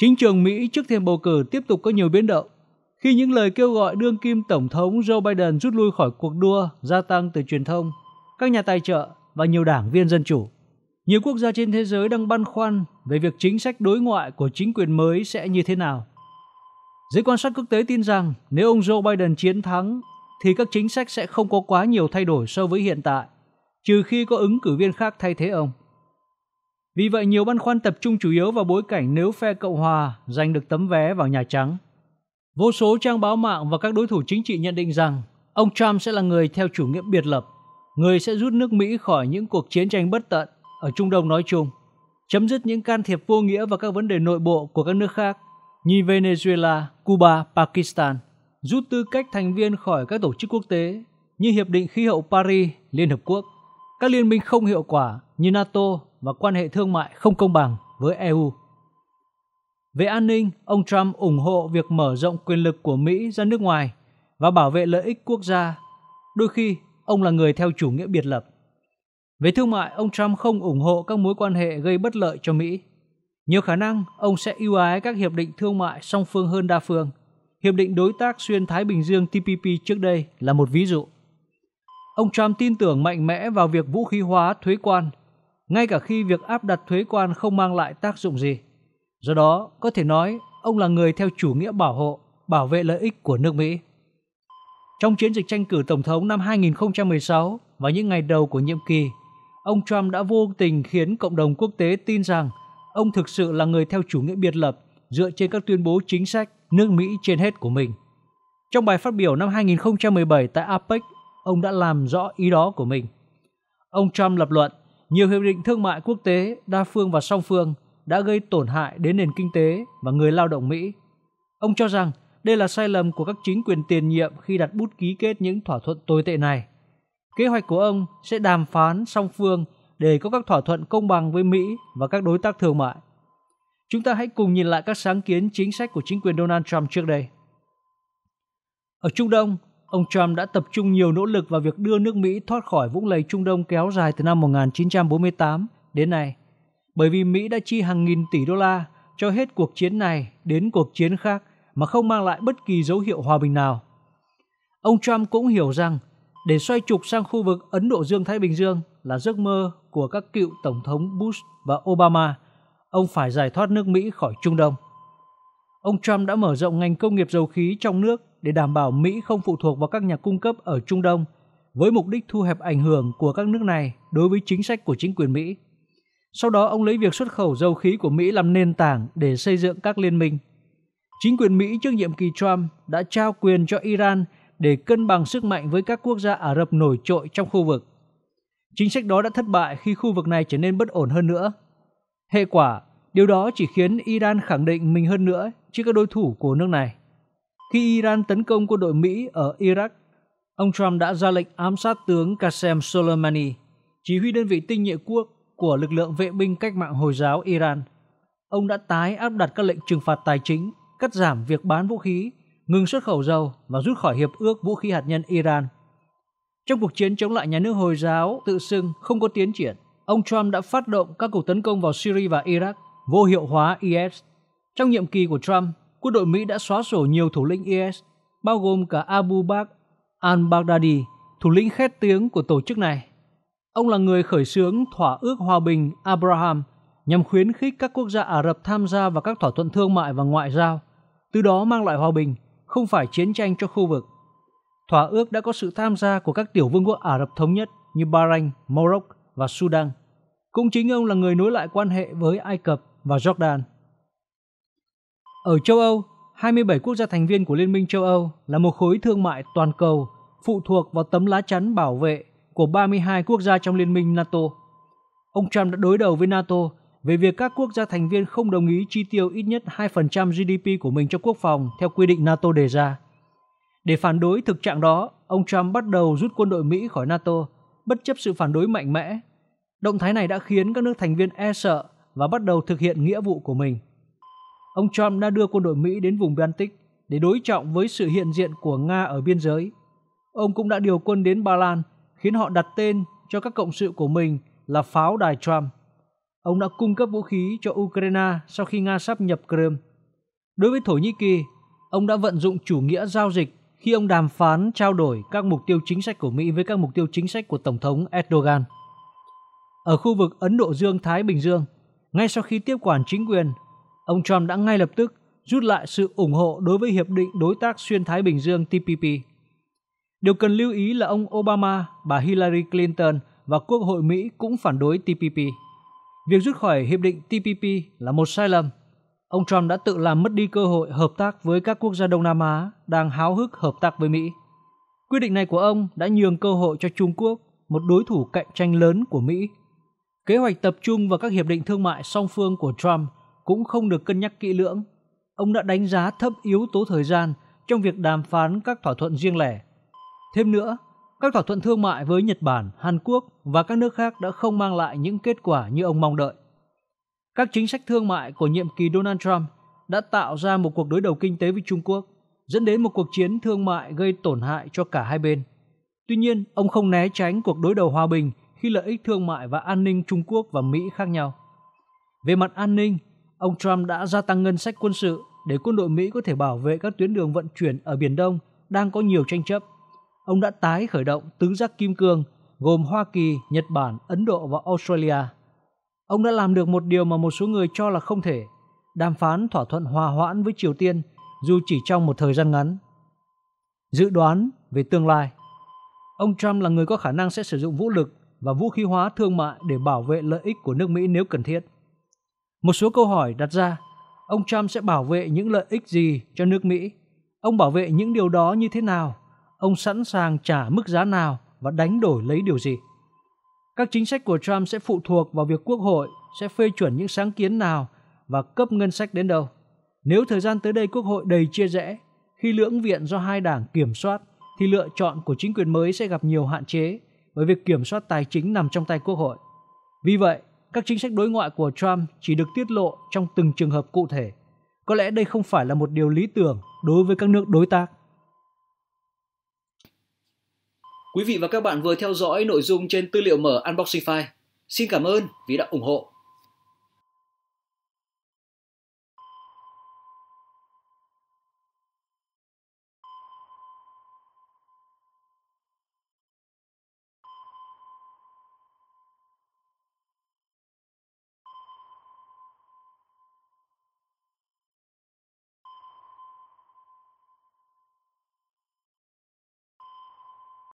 Chính trường Mỹ trước thêm bầu cử tiếp tục có nhiều biến động. Khi những lời kêu gọi đương kim Tổng thống Joe Biden rút lui khỏi cuộc đua gia tăng từ truyền thông, các nhà tài trợ và nhiều đảng viên dân chủ, nhiều quốc gia trên thế giới đang băn khoăn về việc chính sách đối ngoại của chính quyền mới sẽ như thế nào. Giới quan sát quốc tế tin rằng nếu ông Joe Biden chiến thắng thì các chính sách sẽ không có quá nhiều thay đổi so với hiện tại, trừ khi có ứng cử viên khác thay thế ông. Vì vậy nhiều băn khoăn tập trung chủ yếu vào bối cảnh nếu phe Cộng Hòa giành được tấm vé vào Nhà Trắng. Vô số trang báo mạng và các đối thủ chính trị nhận định rằng ông Trump sẽ là người theo chủ nghĩa biệt lập, người sẽ rút nước Mỹ khỏi những cuộc chiến tranh bất tận ở Trung Đông nói chung, chấm dứt những can thiệp vô nghĩa vào các vấn đề nội bộ của các nước khác như Venezuela, Cuba, Pakistan, rút tư cách thành viên khỏi các tổ chức quốc tế như Hiệp định Khí hậu Paris, Liên Hợp Quốc các liên minh không hiệu quả như NATO và quan hệ thương mại không công bằng với EU. Về an ninh, ông Trump ủng hộ việc mở rộng quyền lực của Mỹ ra nước ngoài và bảo vệ lợi ích quốc gia. Đôi khi, ông là người theo chủ nghĩa biệt lập. Về thương mại, ông Trump không ủng hộ các mối quan hệ gây bất lợi cho Mỹ. Nhiều khả năng ông sẽ ưu ái các hiệp định thương mại song phương hơn đa phương. Hiệp định đối tác xuyên Thái Bình Dương TPP trước đây là một ví dụ. Ông Trump tin tưởng mạnh mẽ vào việc vũ khí hóa thuế quan, ngay cả khi việc áp đặt thuế quan không mang lại tác dụng gì. Do đó, có thể nói ông là người theo chủ nghĩa bảo hộ, bảo vệ lợi ích của nước Mỹ. Trong chiến dịch tranh cử tổng thống năm 2016 và những ngày đầu của nhiệm kỳ, ông Trump đã vô tình khiến cộng đồng quốc tế tin rằng ông thực sự là người theo chủ nghĩa biệt lập dựa trên các tuyên bố chính sách nước Mỹ trên hết của mình. Trong bài phát biểu năm 2017 tại APEC, ông đã làm rõ ý đó của mình. Ông Trump lập luận, nhiều hiệp định thương mại quốc tế, đa phương và song phương đã gây tổn hại đến nền kinh tế và người lao động Mỹ. Ông cho rằng đây là sai lầm của các chính quyền tiền nhiệm khi đặt bút ký kết những thỏa thuận tồi tệ này. Kế hoạch của ông sẽ đàm phán song phương để có các thỏa thuận công bằng với Mỹ và các đối tác thương mại. Chúng ta hãy cùng nhìn lại các sáng kiến chính sách của chính quyền Donald Trump trước đây. Ở Trung Đông, ông Trump đã tập trung nhiều nỗ lực vào việc đưa nước Mỹ thoát khỏi vũng lầy Trung Đông kéo dài từ năm 1948 đến nay, bởi vì Mỹ đã chi hàng nghìn tỷ đô la cho hết cuộc chiến này đến cuộc chiến khác mà không mang lại bất kỳ dấu hiệu hòa bình nào. Ông Trump cũng hiểu rằng để xoay trục sang khu vực Ấn Độ Dương-Thái Bình Dương là giấc mơ của các cựu Tổng thống Bush và Obama, ông phải giải thoát nước Mỹ khỏi Trung Đông. Ông Trump đã mở rộng ngành công nghiệp dầu khí trong nước để đảm bảo Mỹ không phụ thuộc vào các nhà cung cấp ở Trung Đông với mục đích thu hẹp ảnh hưởng của các nước này đối với chính sách của chính quyền Mỹ. Sau đó ông lấy việc xuất khẩu dầu khí của Mỹ làm nền tảng để xây dựng các liên minh. Chính quyền Mỹ trước nhiệm kỳ Trump đã trao quyền cho Iran để cân bằng sức mạnh với các quốc gia Ả Rập nổi trội trong khu vực. Chính sách đó đã thất bại khi khu vực này trở nên bất ổn hơn nữa. Hệ quả, điều đó chỉ khiến Iran khẳng định mình hơn nữa trước các đối thủ của nước này khi Iran tấn công quân đội Mỹ ở Iraq, ông Trump đã ra lệnh ám sát tướng Qasem Soleimani, chỉ huy đơn vị tinh nhuệ quốc của lực lượng vệ binh cách mạng Hồi giáo Iran. Ông đã tái áp đặt các lệnh trừng phạt tài chính, cắt giảm việc bán vũ khí, ngừng xuất khẩu dầu và rút khỏi hiệp ước vũ khí hạt nhân Iran. Trong cuộc chiến chống lại nhà nước Hồi giáo tự xưng không có tiến triển, ông Trump đã phát động các cuộc tấn công vào Syria và Iraq, vô hiệu hóa IS. Trong nhiệm kỳ của Trump, quân đội Mỹ đã xóa sổ nhiều thủ lĩnh IS, bao gồm cả Abu Bakr al-Baghdadi, thủ lĩnh khét tiếng của tổ chức này. Ông là người khởi xướng thỏa ước hòa bình Abraham nhằm khuyến khích các quốc gia Ả Rập tham gia vào các thỏa thuận thương mại và ngoại giao, từ đó mang lại hòa bình, không phải chiến tranh cho khu vực. Thỏa ước đã có sự tham gia của các tiểu vương quốc Ả Rập thống nhất như Bahrain, Morocco và Sudan. Cũng chính ông là người nối lại quan hệ với Ai Cập và Jordan. Ở châu Âu, 27 quốc gia thành viên của Liên minh châu Âu là một khối thương mại toàn cầu phụ thuộc vào tấm lá chắn bảo vệ của 32 quốc gia trong Liên minh NATO. Ông Trump đã đối đầu với NATO về việc các quốc gia thành viên không đồng ý chi tiêu ít nhất 2% GDP của mình cho quốc phòng theo quy định NATO đề ra. Để phản đối thực trạng đó, ông Trump bắt đầu rút quân đội Mỹ khỏi NATO, bất chấp sự phản đối mạnh mẽ. Động thái này đã khiến các nước thành viên e sợ và bắt đầu thực hiện nghĩa vụ của mình ông Trump đã đưa quân đội Mỹ đến vùng Baltic để đối trọng với sự hiện diện của Nga ở biên giới. Ông cũng đã điều quân đến Ba Lan, khiến họ đặt tên cho các cộng sự của mình là pháo đài Trump. Ông đã cung cấp vũ khí cho Ukraine sau khi Nga sắp nhập Crimea. Đối với Thổ Nhĩ Kỳ, ông đã vận dụng chủ nghĩa giao dịch khi ông đàm phán trao đổi các mục tiêu chính sách của Mỹ với các mục tiêu chính sách của Tổng thống Erdogan. Ở khu vực Ấn Độ Dương-Thái Bình Dương, ngay sau khi tiếp quản chính quyền, ông Trump đã ngay lập tức rút lại sự ủng hộ đối với Hiệp định Đối tác Xuyên Thái Bình Dương TPP. Điều cần lưu ý là ông Obama, bà Hillary Clinton và Quốc hội Mỹ cũng phản đối TPP. Việc rút khỏi Hiệp định TPP là một sai lầm. Ông Trump đã tự làm mất đi cơ hội hợp tác với các quốc gia Đông Nam Á đang háo hức hợp tác với Mỹ. Quyết định này của ông đã nhường cơ hội cho Trung Quốc, một đối thủ cạnh tranh lớn của Mỹ. Kế hoạch tập trung vào các hiệp định thương mại song phương của Trump – cũng không được cân nhắc kỹ lưỡng. Ông đã đánh giá thấp yếu tố thời gian trong việc đàm phán các thỏa thuận riêng lẻ. Thêm nữa, các thỏa thuận thương mại với Nhật Bản, Hàn Quốc và các nước khác đã không mang lại những kết quả như ông mong đợi. Các chính sách thương mại của nhiệm kỳ Donald Trump đã tạo ra một cuộc đối đầu kinh tế với Trung Quốc, dẫn đến một cuộc chiến thương mại gây tổn hại cho cả hai bên. Tuy nhiên, ông không né tránh cuộc đối đầu hòa bình khi lợi ích thương mại và an ninh Trung Quốc và Mỹ khác nhau. Về mặt an ninh, ông Trump đã gia tăng ngân sách quân sự để quân đội Mỹ có thể bảo vệ các tuyến đường vận chuyển ở Biển Đông đang có nhiều tranh chấp. Ông đã tái khởi động tứ giác kim cương gồm Hoa Kỳ, Nhật Bản, Ấn Độ và Australia. Ông đã làm được một điều mà một số người cho là không thể, đàm phán thỏa thuận hòa hoãn với Triều Tiên dù chỉ trong một thời gian ngắn. Dự đoán về tương lai Ông Trump là người có khả năng sẽ sử dụng vũ lực và vũ khí hóa thương mại để bảo vệ lợi ích của nước Mỹ nếu cần thiết. Một số câu hỏi đặt ra, ông Trump sẽ bảo vệ những lợi ích gì cho nước Mỹ? Ông bảo vệ những điều đó như thế nào? Ông sẵn sàng trả mức giá nào và đánh đổi lấy điều gì? Các chính sách của Trump sẽ phụ thuộc vào việc Quốc hội sẽ phê chuẩn những sáng kiến nào và cấp ngân sách đến đâu. Nếu thời gian tới đây Quốc hội đầy chia rẽ, khi lưỡng viện do hai đảng kiểm soát, thì lựa chọn của chính quyền mới sẽ gặp nhiều hạn chế bởi việc kiểm soát tài chính nằm trong tay Quốc hội. Vì vậy, các chính sách đối ngoại của Trump chỉ được tiết lộ trong từng trường hợp cụ thể. Có lẽ đây không phải là một điều lý tưởng đối với các nước đối tác. Quý vị và các bạn vừa theo dõi nội dung trên tư liệu mở Unboxing File. Xin cảm ơn vì đã ủng hộ